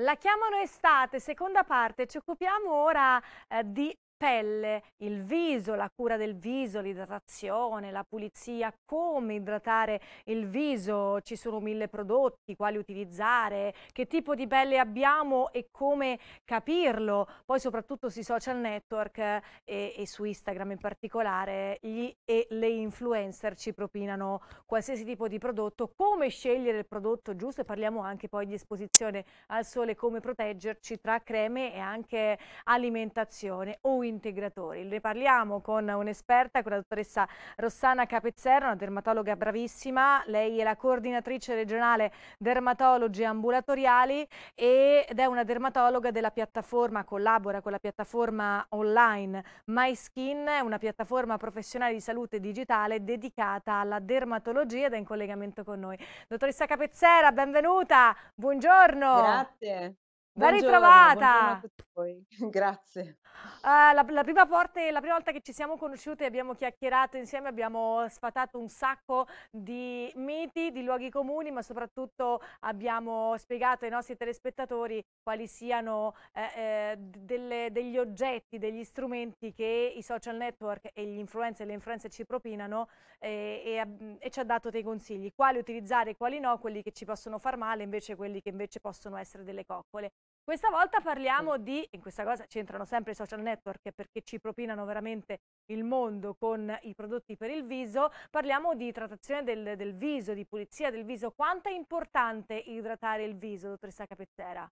La chiamano estate, seconda parte, ci occupiamo ora eh, di pelle, il viso, la cura del viso, l'idratazione, la pulizia, come idratare il viso, ci sono mille prodotti, quali utilizzare, che tipo di pelle abbiamo e come capirlo. Poi soprattutto sui social network e, eh, e su Instagram in particolare gli, e le influencer ci propinano qualsiasi tipo di prodotto, come scegliere il prodotto giusto e parliamo anche poi di esposizione al sole, come proteggerci tra creme e anche alimentazione o integratori. Ne parliamo con un'esperta, con la dottoressa Rossana Capezzerra, una dermatologa bravissima. Lei è la coordinatrice regionale dermatologi ambulatoriali ed è una dermatologa della piattaforma, collabora con la piattaforma online MySkin, una piattaforma professionale di salute digitale dedicata alla dermatologia ed è in collegamento con noi. Dottoressa Capezzera, benvenuta, buongiorno. Grazie. Ben ritrovata! Grazie. Uh, la, la, prima porte, la, prima volta che ci siamo conosciute abbiamo chiacchierato insieme, abbiamo sfatato un sacco di miti, di luoghi comuni, ma soprattutto abbiamo spiegato ai nostri telespettatori quali siano eh, eh, delle, degli oggetti, degli strumenti che i social network e gli influencer e le influencer ci propinano eh, e, e ci ha dato dei consigli, quali utilizzare e quali no, quelli che ci possono far male, invece quelli che invece possono essere delle coccole. Questa volta parliamo di, in questa cosa c'entrano sempre i social network perché ci propinano veramente il mondo con i prodotti per il viso, parliamo di idratazione del, del viso, di pulizia del viso. Quanto è importante idratare il viso, dottoressa Capezzera?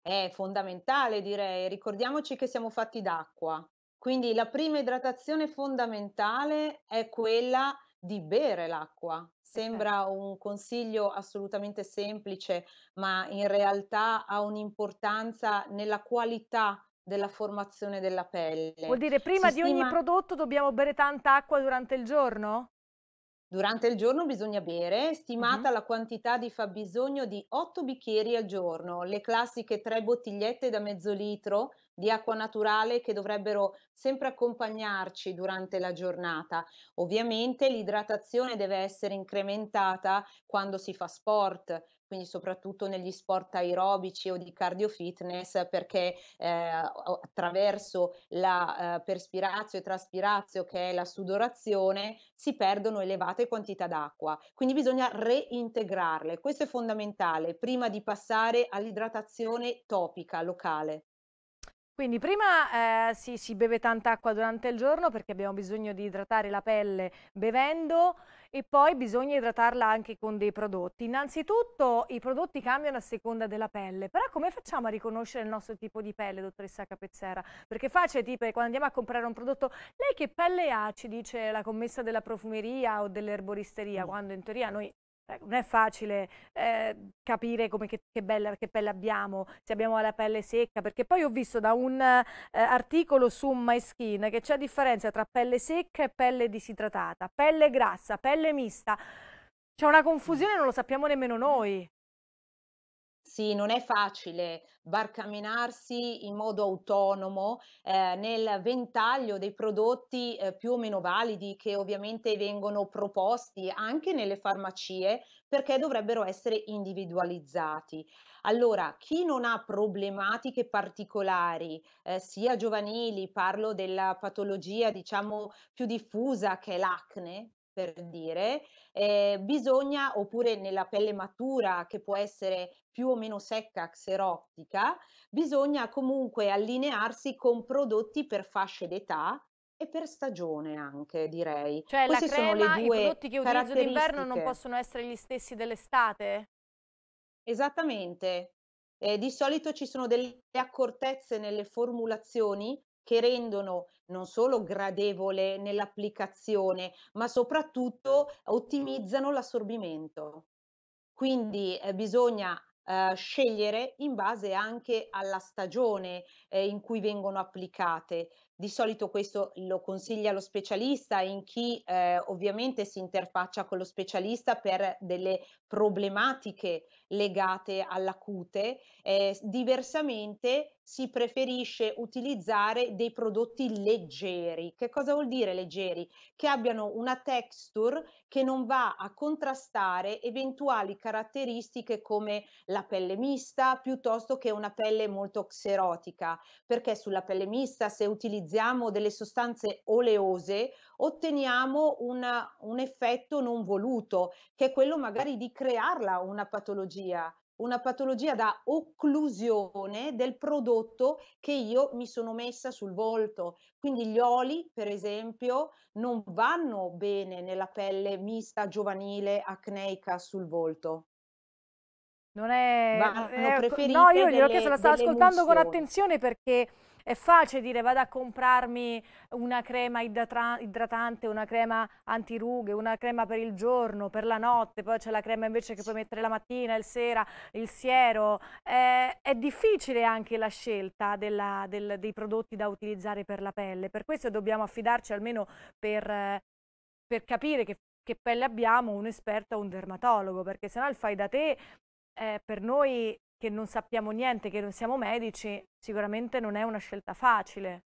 È fondamentale direi, ricordiamoci che siamo fatti d'acqua, quindi la prima idratazione fondamentale è quella di bere l'acqua, Sembra un consiglio assolutamente semplice, ma in realtà ha un'importanza nella qualità della formazione della pelle. Vuol dire prima si di ogni prodotto dobbiamo bere tanta acqua durante il giorno? Durante il giorno bisogna bere, stimata Mhm. la quantità di fabbisogno di 8 bicchieri al giorno, le classiche tre bottigliette da mezzo litro di acqua naturale che dovrebbero sempre accompagnarci durante la giornata. Ovviamente l'idratazione deve essere incrementata quando si fa sport, quindi soprattutto negli sport aerobici o di cardio fitness, perché eh, attraverso la eh, perspirazio e traspirazio, che è la sudorazione, si perdono elevate quantità d'acqua. Quindi bisogna reintegrarle. Questo è fondamentale prima di passare all'idratazione topica, locale. Quindi prima eh, si, si, beve tanta acqua durante il giorno perché abbiamo bisogno di idratare la pelle bevendo e poi bisogna idratarla anche con dei prodotti. Innanzitutto i prodotti cambiano a seconda della pelle, però come facciamo a riconoscere il nostro tipo di pelle, dottoressa Capezzera? Perché facile tipo quando andiamo a comprare un prodotto, lei che pelle ha, ci dice la commessa della profumeria o dell'erboristeria, mm. quando in teoria noi Ecco, non è facile eh, capire che, che, bella, che, pelle abbiamo, se abbiamo la pelle secca, perché poi ho visto da un eh, articolo su My Skin che c'è differenza tra pelle secca e pelle disidratata, pelle grassa, pelle mista. C'è una mm. confusione, non lo sappiamo nemmeno noi sì, non è facile barcamenarsi in modo autonomo eh, nel ventaglio dei prodotti eh, più o meno validi che ovviamente vengono proposti anche nelle farmacie perché dovrebbero essere individualizzati. Allora, chi non ha problematiche particolari, eh, sia giovanili, parlo della patologia diciamo più diffusa che l'acne, per dire, eh, bisogna, oppure nella pelle matura che può essere più o meno secca, xerottica, bisogna comunque allinearsi con prodotti per fasce d'età e per stagione anche direi. Cioè Queste la crema, i prodotti che utilizzo d'inverno non possono essere gli stessi dell'estate? Esattamente. Eh, di solito ci sono delle accortezze nelle formulazioni che rendono non solo gradevole nell'applicazione, ma soprattutto ottimizzano l'assorbimento. Quindi eh, bisogna eh, scegliere in base anche alla stagione eh, in cui vengono applicate. Di solito questo lo consiglia lo specialista in chi eh, ovviamente si interfaccia con lo specialista per delle problematiche legate alla cute. Eh, diversamente si preferisce utilizzare dei prodotti leggeri. Che cosa vuol dire leggeri? Che abbiano una texture che non va a contrastare eventuali caratteristiche come la pelle mista piuttosto che una pelle molto xerotica, perché sulla pelle mista se utilizziamo utilizziamo delle sostanze oleose otteniamo una, un effetto non voluto, che è quello magari di crearla una patologia, una patologia da occlusione del prodotto che io mi sono messa sul volto. Quindi gli oli, per esempio, non vanno bene nella pelle mista giovanile acneica sul volto. Non è... Vanno eh, preferite no, io gliel'ho chiesto, la stavo ascoltando emulsioni. con attenzione perché è facile dire vado a comprarmi una crema idratante, una crema antirughe, una crema per il giorno, per la notte, poi c'è la crema invece che puoi mettere la mattina, il sera, il siero. Eh, è difficile anche la scelta della, del, dei prodotti da utilizzare per la pelle, per questo dobbiamo affidarci almeno per, per capire che, che pelle abbiamo un esperto o un dermatologo, perché se no il fai da te eh, per noi che non sappiamo niente, che non siamo medici, sicuramente non è una scelta facile.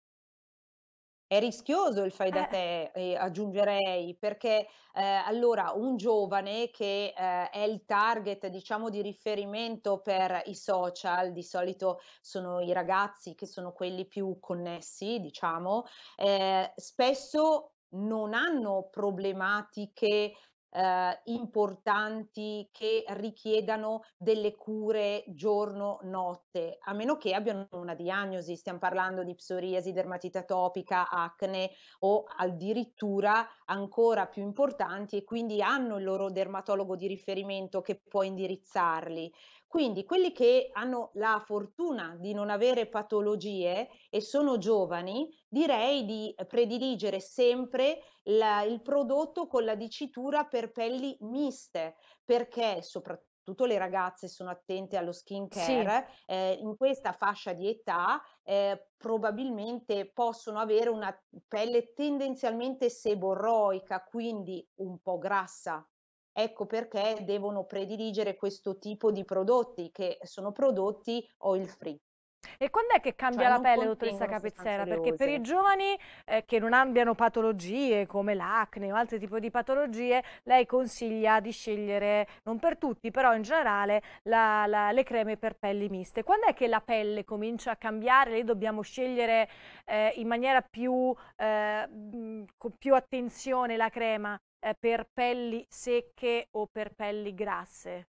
È rischioso il fai da eh. te, eh, aggiungerei, perché eh, allora un giovane che eh, è il target, diciamo, di riferimento per i social, di solito sono i ragazzi che sono quelli più connessi, diciamo, eh, spesso non hanno problematiche eh, importanti che richiedano delle cure giorno-notte, a meno che abbiano una diagnosi, stiamo parlando di psoriasi, dermatite atopica, acne o addirittura ancora più importanti e quindi hanno il loro dermatologo di riferimento che può indirizzarli. Quindi quelli che hanno la fortuna di non avere patologie e sono giovani, direi di prediligere sempre la, il prodotto con la dicitura per pelli miste, perché soprattutto Tutte le ragazze sono attente allo skin care, sì. eh, in questa fascia di età eh, probabilmente possono avere una pelle tendenzialmente seborroica, quindi un po' grassa Ecco perché devono prediligere questo tipo di prodotti, che sono prodotti oil free. E quando è che cambia cioè, la pelle, dottoressa Capezzera? Perché per i giovani eh, che non abbiano patologie come l'acne o altri tipi di patologie, lei consiglia di scegliere, non per tutti, però in generale, la, la, le creme per pelli miste. Quando è che la pelle comincia a cambiare? Lei dobbiamo scegliere eh, in maniera più, eh, con più attenzione la crema? eh, per pelli secche o per pelli grasse?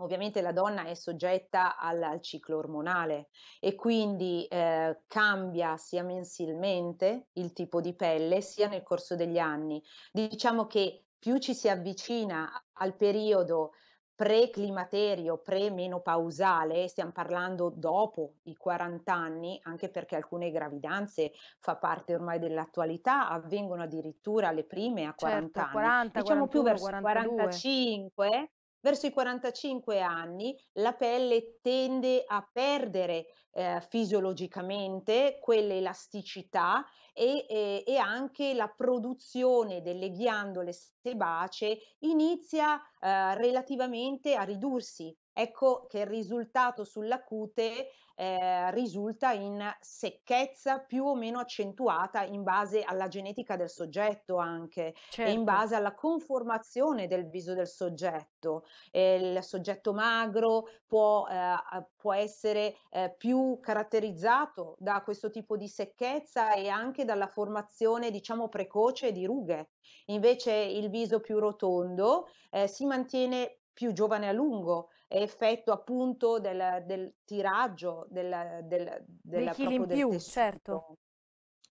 Ovviamente la donna è soggetta al, al ciclo ormonale e quindi eh, cambia sia mensilmente il tipo di pelle sia nel corso degli anni. Diciamo che più ci si avvicina al periodo pre-climaterio, pre-menopausale, stiamo parlando dopo i 40 anni, anche perché alcune gravidanze fa parte ormai dell'attualità, avvengono addirittura le prime a 40 certo, anni, 40, diciamo 41, più verso 42. 45, Verso i 45 anni la pelle tende a perdere eh, fisiologicamente quell'elasticità e, e, e, anche la produzione delle ghiandole sebacee inizia eh, relativamente a ridursi ecco che il risultato sulla cute eh, risulta in secchezza più o meno accentuata in base alla genetica del soggetto anche certo. e in certo. base alla conformazione del viso del soggetto. Eh, il soggetto magro può, eh, può essere eh, più caratterizzato da questo tipo di secchezza e anche dalla formazione diciamo precoce di rughe. Invece il viso più rotondo eh, si mantiene più giovane a lungo, effetto appunto del, del tiraggio del, del, della, dei chili in più, certo. tessuto. certo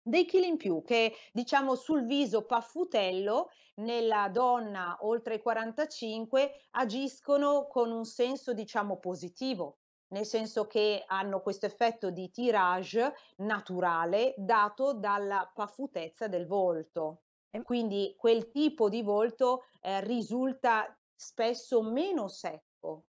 dei chili in più che diciamo sul viso paffutello nella donna oltre i 45 agiscono con un senso diciamo positivo nel senso che hanno questo effetto di tirage naturale dato dalla paffutezza del volto. Quindi quel tipo di volto eh, risulta spesso meno secco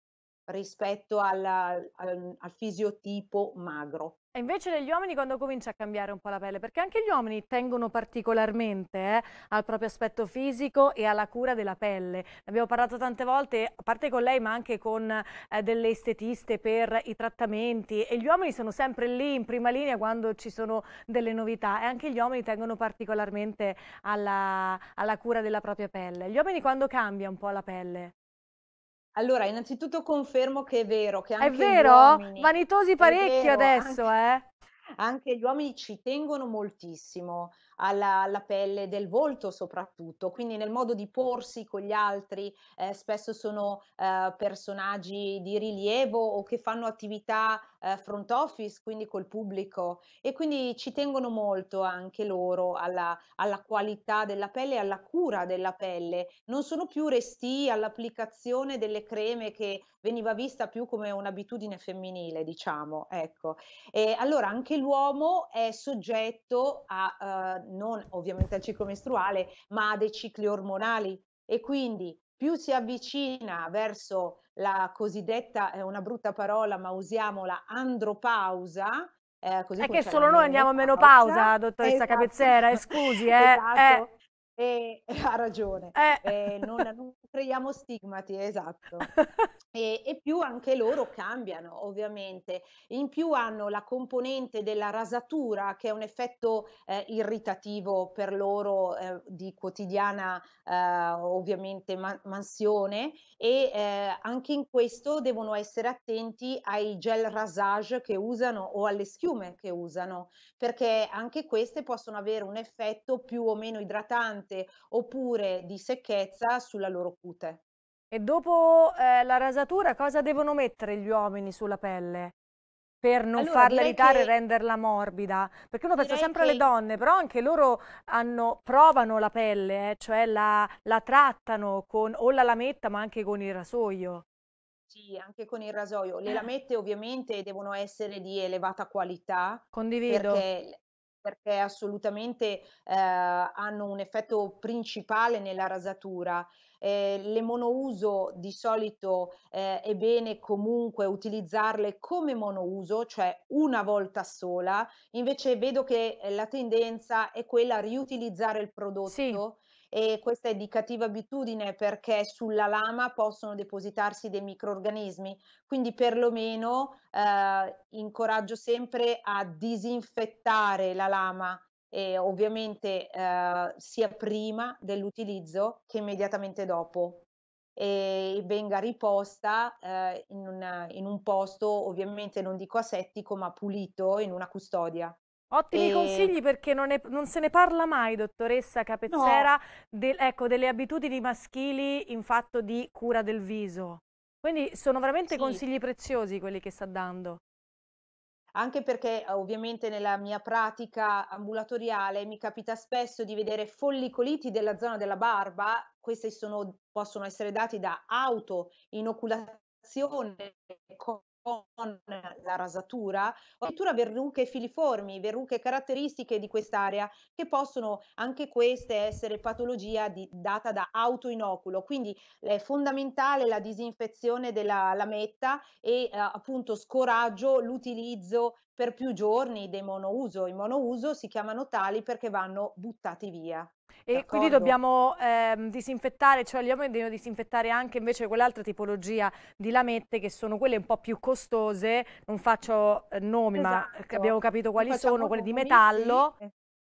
rispetto alla, al, al, fisiotipo magro. E invece negli uomini quando comincia a cambiare un po' la pelle? Perché anche gli uomini tengono particolarmente eh, al proprio aspetto fisico e alla cura della pelle. Abbiamo parlato tante volte, a parte con lei, ma anche con eh, delle estetiste per i trattamenti. E gli uomini sono sempre lì in prima linea quando ci sono delle novità. E anche gli uomini tengono particolarmente alla, alla cura della propria pelle. Gli uomini quando cambia un po' la pelle? Allora, innanzitutto confermo che è vero che anche È vero? Uomini, Vanitosi parecchio vero, adesso, anche, eh? Anche gli uomini ci tengono moltissimo alla, alla pelle del volto soprattutto, quindi nel modo di porsi con gli altri, eh, spesso sono eh, personaggi di rilievo o che fanno attività eh, front office, quindi col pubblico e quindi ci tengono molto anche loro alla, alla qualità della pelle e alla cura della pelle. Non sono più resti all'applicazione delle creme che veniva vista più come un'abitudine femminile, diciamo, ecco. E allora anche l'uomo è soggetto a, eh, non ovviamente al ciclo mestruale, ma a dei cicli ormonali e quindi più si avvicina verso la cosiddetta, è una brutta parola, ma usiamola, andropausa, eh, è che solo noi andiamo a menopausa, dottoressa esatto. Capezzera, scusi, eh. Esatto. eh. eh. Esatto. E, ha ragione, eh. Eh, non, non, creiamo stigmati, esatto. e, e, più anche loro cambiano, ovviamente. In più hanno la componente della rasatura, che è un effetto eh, irritativo per loro eh, di quotidiana, eh, ovviamente, man- mansione. E eh, anche in questo devono essere attenti ai gel rasage che usano o alle schiume che usano, perché anche queste possono avere un effetto più o meno idratante pesante oppure di secchezza sulla loro cute. E dopo eh, la rasatura cosa devono mettere gli uomini sulla pelle? per non allora, farla evitare e renderla morbida? Perché uno pensa sempre che... alle donne, però anche loro hanno, provano la pelle, eh, cioè la, la, trattano con o la lametta ma anche con il rasoio. Sì, anche con il rasoio. Le lamette ovviamente devono essere di elevata qualità. Condivido. Perché perché assolutamente eh, hanno un effetto principale nella rasatura. Eh, le monouso di solito eh, è bene comunque utilizzarle come monouso, cioè una volta sola, invece vedo che eh, la tendenza è quella a riutilizzare il prodotto. Sì e questa è di cattiva abitudine perché sulla lama possono depositarsi dei microorganismi, quindi perlomeno eh, incoraggio sempre a disinfettare la lama e ovviamente eh, sia prima dell'utilizzo che immediatamente dopo e venga riposta eh, in, una, in un posto ovviamente non dico asettico ma pulito in una custodia. Ottimi e... consigli perché non, è, non, se ne parla mai, dottoressa Capezzera, no. del, ecco, delle abitudini maschili in fatto di cura del viso. Quindi sono veramente sì. consigli preziosi quelli che sta dando anche perché eh, ovviamente nella mia pratica ambulatoriale mi capita spesso di vedere follicoliti della zona della barba, questi sono, possono essere dati da auto, autoinoculazione con la rasatura o addirittura verruche filiformi, verruche caratteristiche di quest'area che possono anche queste essere patologia di, data da autoinoculo. Quindi è fondamentale la disinfezione della lametta e eh, appunto scoraggio l'utilizzo per più giorni dei monouso. I monouso si chiamano tali perché vanno buttati via. E quindi dobbiamo ehm, disinfettare, cioè gli uomini devono disinfettare anche invece quell'altra tipologia di lamette che sono quelle un po' più costose, non faccio eh, nomi esatto. ma abbiamo capito quali Facciamo sono, quelle di metallo. Sì.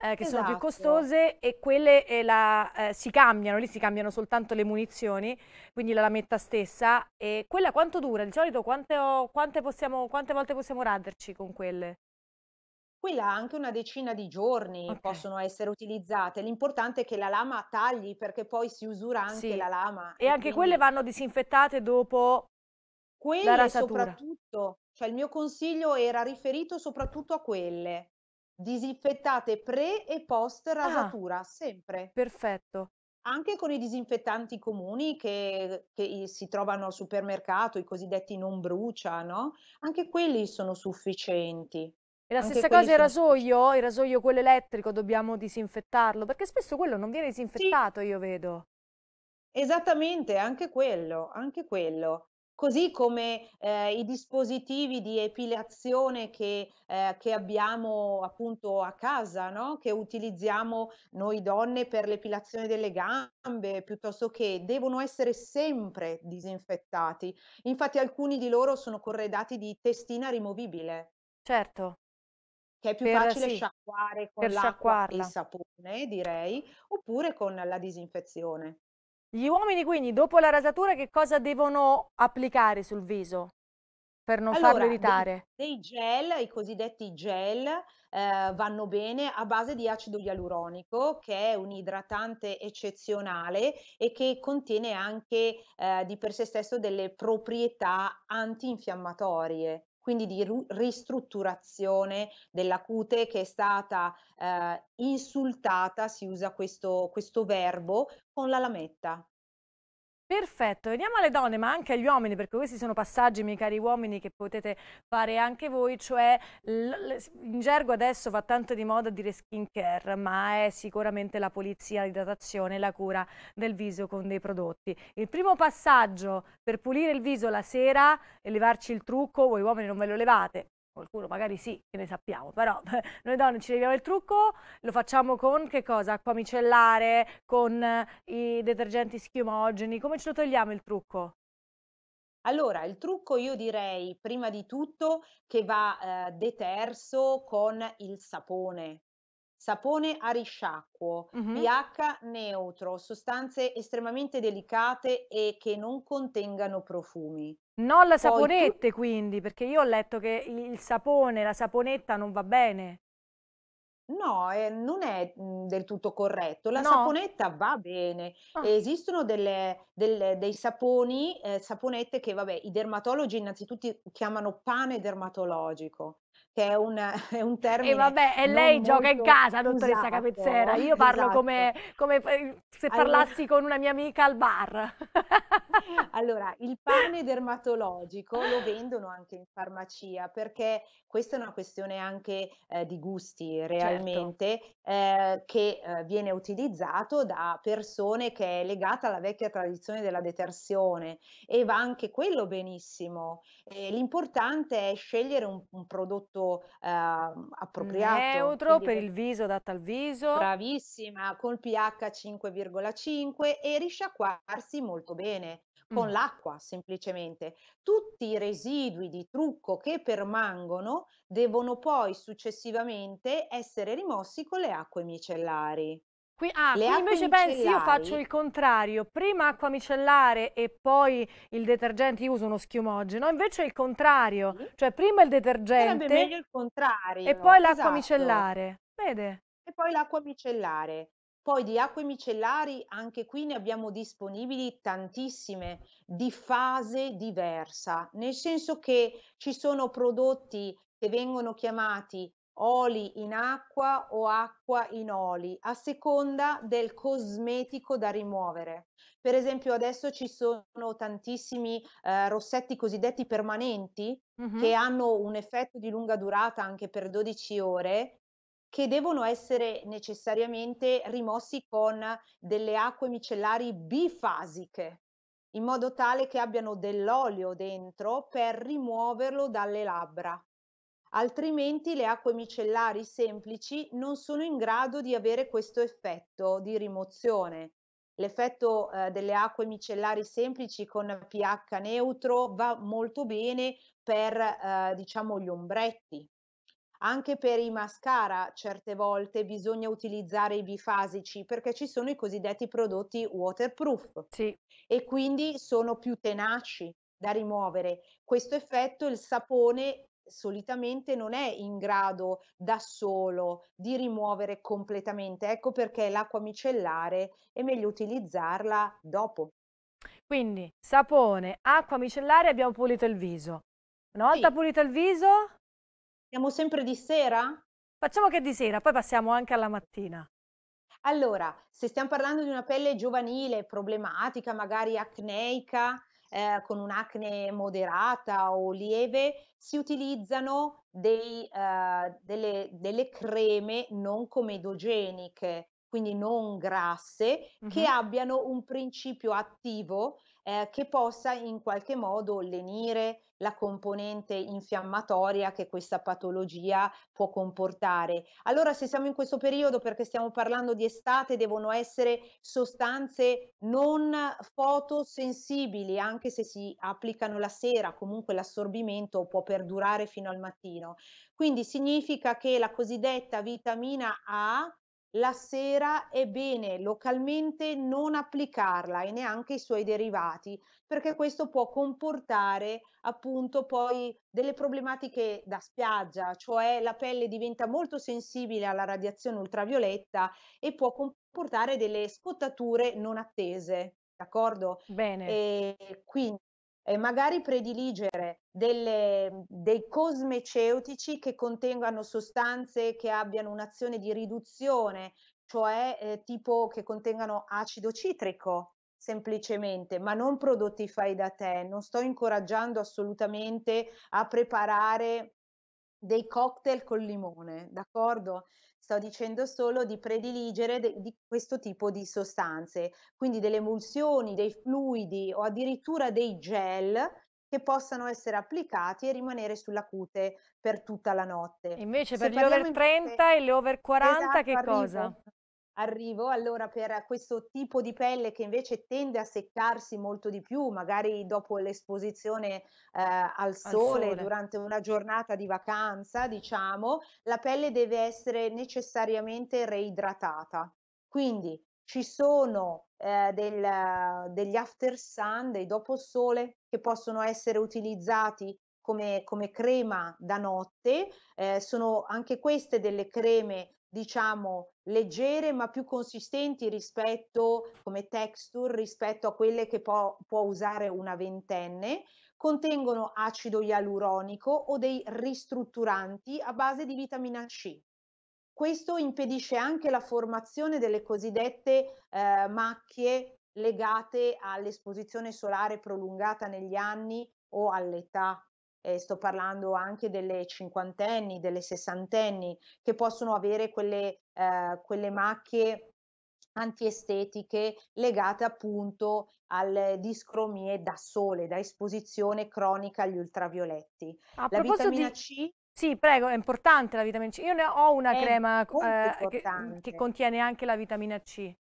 Eh, che esatto. sono più esatto. costose e quelle eh, la, eh, si cambiano, lì si cambiano soltanto le munizioni, quindi la lametta stessa. E quella quanto dura? Di solito quante, quante, possiamo, quante volte possiamo raderci con quelle? quella anche una decina di giorni okay. possono essere utilizzate. L'importante è che la lama tagli perché poi si usura anche sì. la lama. E, e anche quindi... quelle vanno disinfettate dopo quelle la soprattutto, cioè il mio consiglio era riferito soprattutto a quelle. Disinfettate pre e post ah. rasatura, ah, sempre. Perfetto anche con i disinfettanti comuni che, che, si trovano al supermercato, i cosiddetti non brucia, no? anche quelli sono sufficienti. E la stessa cosa il rasoio, il rasoio quello elettrico, dobbiamo disinfettarlo, perché spesso quello non viene disinfettato, sì. io vedo. Esattamente, anche quello, anche quello. Così come eh, i dispositivi di epilazione che, eh, che abbiamo appunto a casa, no? che utilizziamo noi donne per l'epilazione delle gambe, piuttosto che devono essere sempre disinfettati. Infatti alcuni di loro sono corredati di testina rimovibile. Certo che è più per, facile sì, sciacquare con l'acqua e il sapone, direi, oppure con la disinfezione. Gli uomini quindi dopo la rasatura che cosa devono applicare sul viso per non allora, farlo irritare? Dei, gel, i cosiddetti gel, eh, vanno bene a base di acido ialuronico che è un idratante eccezionale e che contiene anche eh, di per sé stesso delle proprietà antinfiammatorie quindi di ru- ristrutturazione della cute che è stata eh, insultata, si usa questo, questo verbo, con la lametta. Perfetto, veniamo alle donne ma anche agli uomini perché questi sono passaggi miei cari uomini che potete fare anche voi, cioè in gergo adesso va tanto di moda dire skin care ma è sicuramente la pulizia, l'idratazione, la cura del viso con dei prodotti. Il primo passaggio per pulire il viso la sera e levarci il trucco, voi uomini non ve lo levate, qualcuno magari sì, che ne sappiamo, però noi donne ci leviamo il trucco, lo facciamo con che cosa? Acqua micellare, con eh, i detergenti schiumogeni, come ce lo togliamo il trucco? Allora, il trucco io direi prima di tutto che va eh, deterso con il sapone, sapone a risciacquo, mm-hmm. pH neutro, sostanze estremamente delicate e che non contengano profumi. Non la saponette, tu... quindi, perché io ho letto che il sapone, la saponetta non va bene. No, eh, non è mhmm, del tutto corretto. La no. saponetta va bene. Ah. Esistono delle, delle, dei saponi, eh, saponette che vabbè, i dermatologi innanzitutto chiamano pane dermatologico che è, una, è un termine. E vabbè, e lei gioca in casa, dottoressa usato, Capezzera. Io parlo esatto. come, come, se parlassi allora, con una mia amica al bar. allora, il pane dermatologico lo vendono anche in farmacia perché questa è una questione anche eh, di gusti certo. realmente, certo. eh, che eh, viene utilizzato da persone che è legata alla vecchia tradizione della detersione e va anche quello benissimo. l'importante è scegliere un, un prodotto molto eh, appropriato. Neutro per il viso, adatto al viso. Bravissima, col pH 5,5 e risciacquarsi molto bene con mm. l'acqua semplicemente. Tutti i residui di trucco che permangono devono poi successivamente essere rimossi con le acque micellari. Qui, ah, qui invece pensi io faccio il contrario, prima acqua micellare e poi il detergente, io uso uno schiumogeno, invece è il contrario, sì. cioè prima il detergente il contrario, e poi l'acqua esatto. micellare, vede? E poi l'acqua micellare. Poi di acque micellari anche qui ne abbiamo disponibili tantissime di fase diversa, nel senso che ci sono prodotti che vengono chiamati oli in acqua o acqua in oli, a seconda del cosmetico da rimuovere. Per esempio adesso ci sono tantissimi eh, rossetti cosiddetti permanenti mm-hmm. che hanno un effetto di lunga durata anche per 12 ore che devono essere necessariamente rimossi con delle acque micellari bifasiche in modo tale che abbiano dell'olio dentro per rimuoverlo dalle labbra altrimenti le acque micellari semplici non sono in grado di avere questo effetto di rimozione. L'effetto eh, delle acque micellari semplici con pH neutro va molto bene per eh, diciamo gli ombretti. Anche per i mascara certe volte bisogna utilizzare i bifasici perché ci sono i cosiddetti prodotti waterproof sì. e quindi sono più tenaci da rimuovere. Questo effetto il sapone solitamente non è in grado da solo di rimuovere completamente. Ecco perché l'acqua micellare è meglio utilizzarla dopo. Quindi sapone, acqua micellare, abbiamo pulito il viso. Una volta sì. pulito il viso... Siamo sempre di sera? Facciamo che di sera, poi passiamo anche alla mattina. Allora, se stiamo parlando di una pelle giovanile, problematica, magari acneica, eh, con un'acne moderata o lieve, si utilizzano dei, eh, delle, delle creme non comedogeniche, quindi non grasse, mm-hmm. che abbiano un principio attivo eh, che possa in qualche modo lenire la componente infiammatoria che questa patologia può comportare. Allora, se siamo in questo periodo, perché stiamo parlando di estate, devono essere sostanze non fotosensibili, anche se si applicano la sera, comunque l'assorbimento può perdurare fino al mattino. Quindi significa che la cosiddetta vitamina A la sera è bene localmente non applicarla e neanche i suoi derivati, perché questo può comportare appunto poi delle problematiche da spiaggia, cioè la pelle diventa molto sensibile alla radiazione ultravioletta e può comportare delle scottature non attese. D'accordo? Bene. E quindi eh, magari prediligere delle, dei cosmeceutici che contengano sostanze che abbiano un'azione di riduzione, cioè eh, tipo che contengano acido citrico semplicemente, ma non prodotti fai da te. Non sto incoraggiando assolutamente a preparare dei cocktail col limone, d'accordo? Sto dicendo solo di prediligere de- di questo tipo di sostanze, quindi delle emulsioni, dei fluidi o addirittura dei gel che possano essere applicati e rimanere sulla cute per tutta la notte. Invece Se per gli over 30 in... e le over 40 esatto, che arrivo. cosa? arrivo, allora per questo tipo di pelle che invece tende a seccarsi molto di più, magari dopo l'esposizione eh, al, sole, al, sole, durante una giornata di vacanza, diciamo, la pelle deve essere necessariamente reidratata. Quindi ci sono eh, del, degli after sun, dei dopo sole che possono essere utilizzati come, come, crema da notte, eh, sono anche queste delle creme diciamo leggere ma più consistenti rispetto come texture rispetto a quelle che può, può usare una ventenne contengono acido ialuronico o dei ristrutturanti a base di vitamina C questo impedisce anche la formazione delle cosiddette eh, macchie legate all'esposizione solare prolungata negli anni o all'età eh, sto parlando anche delle cinquantenni, delle sessantenni, che possono avere quelle, eh, quelle macchie antiestetiche legate appunto alle discromie da sole, da esposizione cronica agli ultravioletti. A la vitamina di... C sì, prego, è importante la vitamina C. Io ne ho una è crema eh, che, mm, che, contiene anche la vitamina C.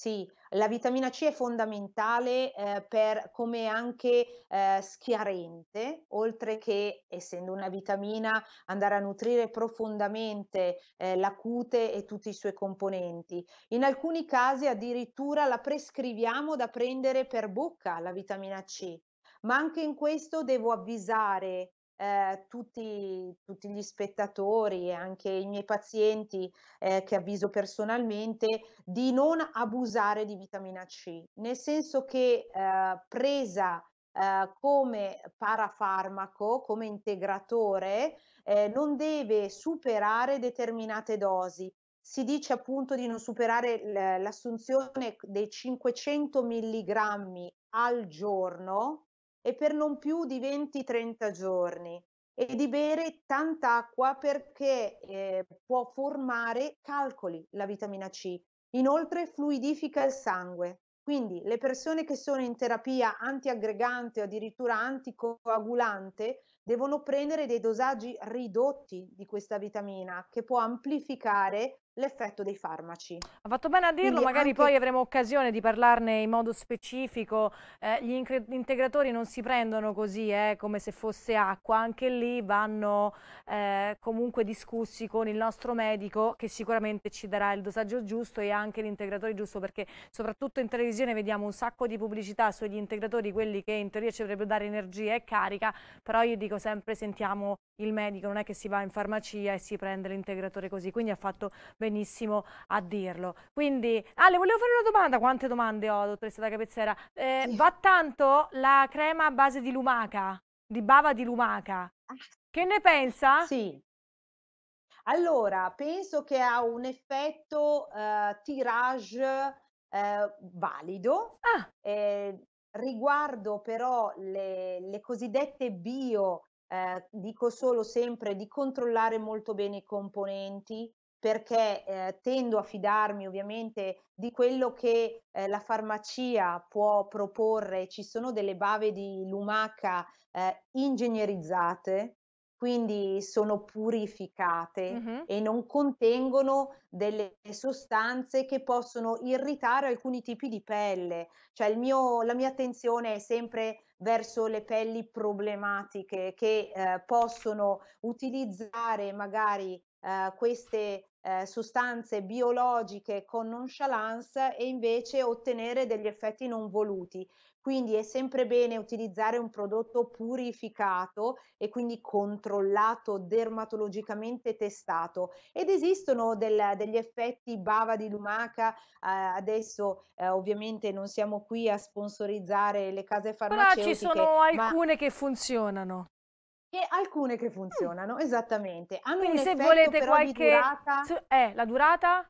Sì, la vitamina C è fondamentale eh, per, come anche eh, schiarente, oltre che, essendo una vitamina, andare a nutrire profondamente eh, la cute e tutti i suoi componenti. In alcuni casi addirittura la prescriviamo da prendere per bocca, la vitamina C, ma anche in questo devo avvisare eh, tutti, tutti, gli spettatori e anche i miei pazienti eh, che avviso personalmente di non abusare di vitamina C, nel senso che eh, presa eh, come parafarmaco, come integratore, eh, non deve superare determinate dosi. Si dice appunto di non superare l'assunzione dei 500 mg al giorno e per non più di 20-30 giorni e di bere tanta acqua perché eh, può formare calcoli la vitamina C. Inoltre fluidifica il sangue. Quindi le persone che sono in terapia antiaggregante o addirittura anticoagulante devono prendere dei dosaggi ridotti di questa vitamina che può amplificare l'effetto dei farmaci. Ha fatto bene a dirlo, Quindi magari anche... poi avremo occasione di parlarne in modo specifico. Eh, gli integratori non si prendono così, eh, come se fosse acqua, anche lì vanno eh, comunque discussi con il nostro medico che sicuramente ci darà il dosaggio giusto e anche l'integratore giusto, perché soprattutto in televisione vediamo un sacco di pubblicità sugli integratori, quelli che in teoria ci dovrebbero dare energia e carica, però io dico sempre sentiamo il medico, non è che si va in farmacia e si prende l'integratore così, quindi ha fatto benissimo a dirlo. Quindi, Ale, ah, volevo fare una domanda, quante domande ho, dottoressa da Capezzera? Eh, sì. Va tanto la crema a base di lumaca, di bava di lumaca, che ne pensa? Sì. Allora, penso che ha un effetto eh, tirage eh, valido. Ah. Eh, riguardo però le, le cosiddette bio eh, dico solo sempre di controllare molto bene i componenti perché eh, tendo a fidarmi ovviamente di quello che eh, la farmacia può proporre, ci sono delle bave di lumaca eh, ingegnerizzate, quindi sono purificate mm-hmm. e non contengono delle sostanze che possono irritare alcuni tipi di pelle. Cioè mio, la mia attenzione è sempre verso le pelli problematiche che eh, possono utilizzare magari eh, queste eh, sostanze biologiche con nonchalance e invece ottenere degli effetti non voluti. Quindi è sempre bene utilizzare un prodotto purificato e quindi controllato, dermatologicamente testato. Ed esistono del, degli effetti bava di lumaca, eh, adesso eh, ovviamente non siamo qui a sponsorizzare le case farmaceutiche. Però ci sono alcune ma... che funzionano. E alcune che funzionano, mm. esattamente. Hanno Quindi se volete qualche... Durata... Eh, la durata?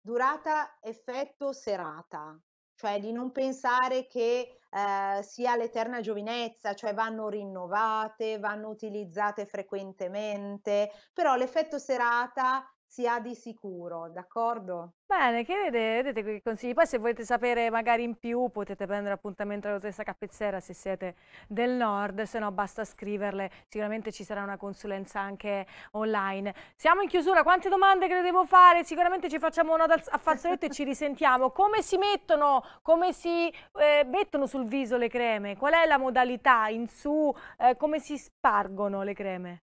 Durata, effetto, serata cioè di non pensare che eh, sia l'eterna giovinezza, cioè vanno rinnovate, vanno utilizzate frequentemente, però l'effetto serata si ha di sicuro, d'accordo? Bene, che vedete, quei consigli. Poi se volete sapere magari in più potete prendere appuntamento alla stessa capezzera se siete del nord, se no basta scriverle, sicuramente ci sarà una consulenza anche online. Siamo in chiusura, quante domande che le devo fare? Sicuramente ci facciamo una a fazzoletto e ci risentiamo. Come si mettono, come si eh, mettono sul viso le creme? Qual è la modalità in su? Eh, come si spargono le creme?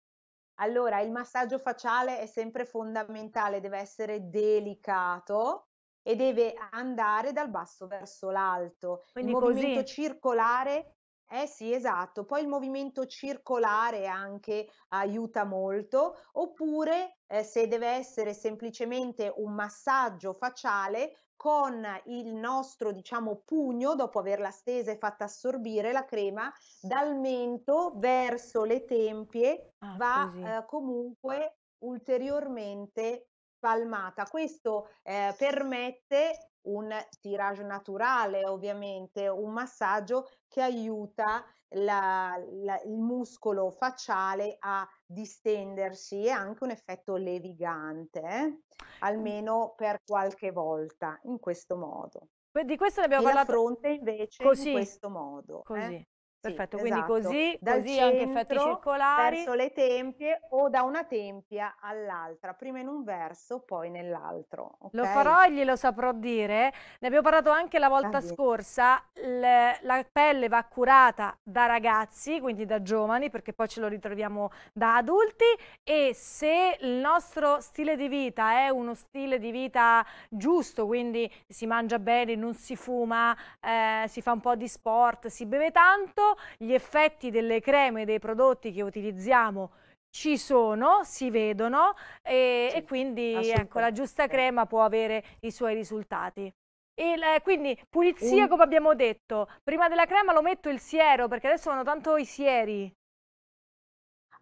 Allora, il massaggio faciale è sempre fondamentale, deve essere delicato e deve andare dal basso verso l'alto. Quindi il così. movimento circolare eh sì, esatto. Poi il movimento circolare anche aiuta molto, oppure eh, se deve essere semplicemente un massaggio facciale, con il nostro diciamo pugno dopo averla stesa e fatta assorbire la crema dal mento verso le tempie ah, va eh, comunque ulteriormente palmata questo eh, permette un tirage naturale ovviamente, un massaggio che aiuta la, la, il muscolo facciale a distendersi e anche un effetto levigante, eh? almeno per qualche volta in questo modo. Di questo ne abbiamo e parlato. La fronte invece così, in questo modo. Eh. Così. Eh? Perfetto, sì, quindi esatto. così, Dal così anche effetti circolari. Verso le tempie o da una tempia all'altra, prima in un verso, poi nell'altro. Okay? Lo farò e glielo saprò dire. Ne abbiamo parlato anche la volta ah, scorsa. Le, la pelle va curata da ragazzi, quindi da giovani, perché poi ce lo ritroviamo da adulti. E se il nostro stile di vita è uno stile di vita giusto, quindi si mangia bene, non si fuma, eh, si fa un po' di sport, si beve tanto gli effetti delle creme e dei prodotti che utilizziamo ci sono, si vedono e, sì, e quindi ecco, la giusta crema può avere i suoi risultati. Il, eh, quindi pulizia mm. come abbiamo detto, prima della crema lo metto il siero perché adesso vanno tanto i sieri.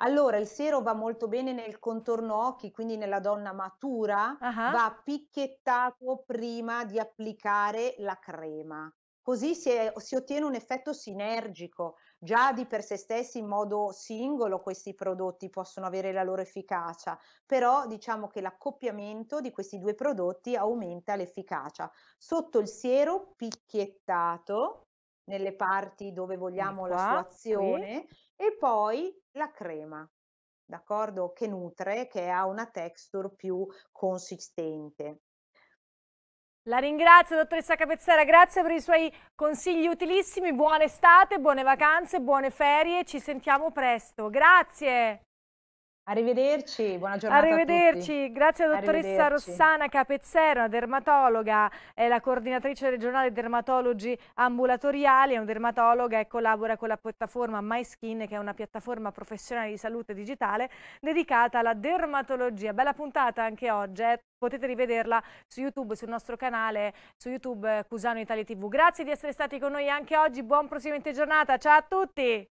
Allora, il siero va molto bene nel contorno occhi, quindi nella donna matura, uh -huh. va picchiettato prima di applicare la crema. Così si, è, si, ottiene un effetto sinergico, già di per sé stessi in modo singolo questi prodotti possono avere la loro efficacia, però diciamo che l'accoppiamento di questi due prodotti aumenta l'efficacia. Sotto il siero picchiettato, nelle parti dove vogliamo qua, la sua azione, qui. e poi la crema, d'accordo? Che nutre, che ha una texture più consistente. La ringrazio dottoressa Capezzera, grazie per i suoi consigli utilissimi, buona estate, buone vacanze, buone ferie, ci sentiamo presto, grazie! Arrivederci, buona giornata. Arrivederci, grazie a dottoressa Rossana Capezzero, dermatologa, è la coordinatrice regionale dermatologi ambulatoriali, è una dermatologa e collabora con la piattaforma MySkin, che è una piattaforma professionale di salute digitale dedicata alla dermatologia. Bella puntata anche oggi, eh? potete rivederla su YouTube, sul nostro canale, su YouTube eh, Cusano Italia TV. Grazie di essere stati con noi anche oggi, buon proseguimento di giornata, ciao a tutti!